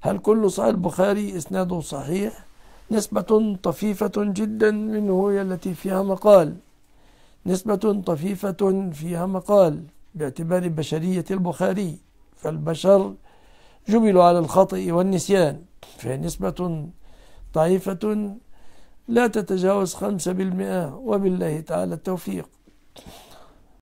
هل كل صحيح البخاري إسناده صحيح نسبة طفيفة جدا منه هي التي فيها مقال نسبة طفيفة فيها مقال باعتبار بشرية البخاري فالبشر جبلوا على الخطأ والنسيان فهي نسبة ضعيفة لا تتجاوز خمسة بالمئة وبالله تعالى التوفيق